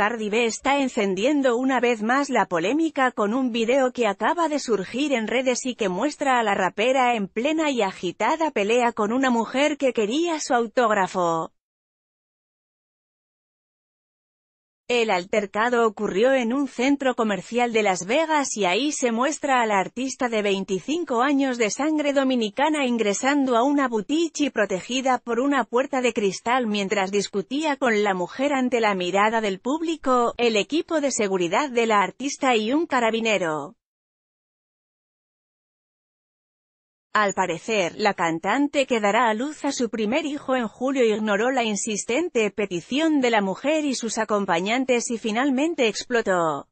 Cardi B está encendiendo una vez más la polémica con un video que acaba de surgir en redes y que muestra a la rapera en plena y agitada pelea con una mujer que quería su autógrafo. El altercado ocurrió en un centro comercial de Las Vegas y ahí se muestra a la artista de 25 años de sangre dominicana ingresando a una boutique y protegida por una puerta de cristal mientras discutía con la mujer ante la mirada del público, el equipo de seguridad de la artista y un carabinero. Al parecer, la cantante que dará a luz a su primer hijo en julio ignoró la insistente petición de la mujer y sus acompañantes y finalmente explotó.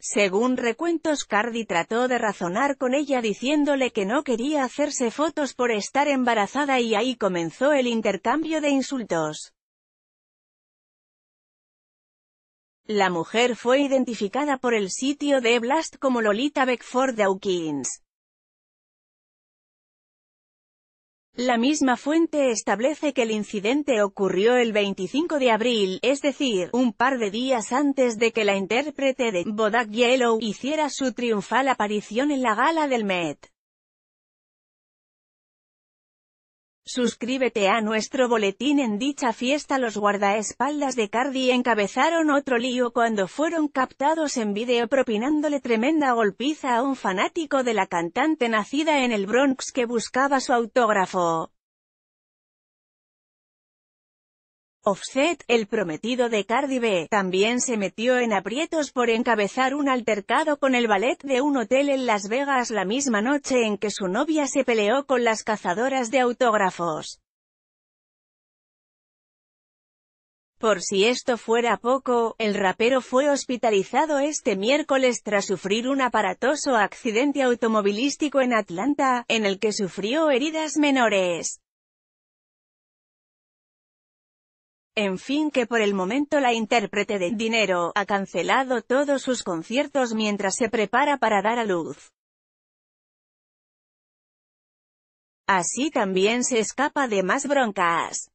Según recuentos Cardi trató de razonar con ella diciéndole que no quería hacerse fotos por estar embarazada y ahí comenzó el intercambio de insultos. La mujer fue identificada por el sitio de Blast como Lolita Beckford Dawkins. La misma fuente establece que el incidente ocurrió el 25 de abril, es decir, un par de días antes de que la intérprete de Bodak Yellow hiciera su triunfal aparición en la gala del Met. Suscríbete a nuestro boletín en dicha fiesta los guardaespaldas de Cardi encabezaron otro lío cuando fueron captados en vídeo propinándole tremenda golpiza a un fanático de la cantante nacida en el Bronx que buscaba su autógrafo. Offset, el prometido de Cardi B, también se metió en aprietos por encabezar un altercado con el ballet de un hotel en Las Vegas la misma noche en que su novia se peleó con las cazadoras de autógrafos. Por si esto fuera poco, el rapero fue hospitalizado este miércoles tras sufrir un aparatoso accidente automovilístico en Atlanta, en el que sufrió heridas menores. En fin que por el momento la intérprete de Dinero ha cancelado todos sus conciertos mientras se prepara para dar a luz. Así también se escapa de más broncas.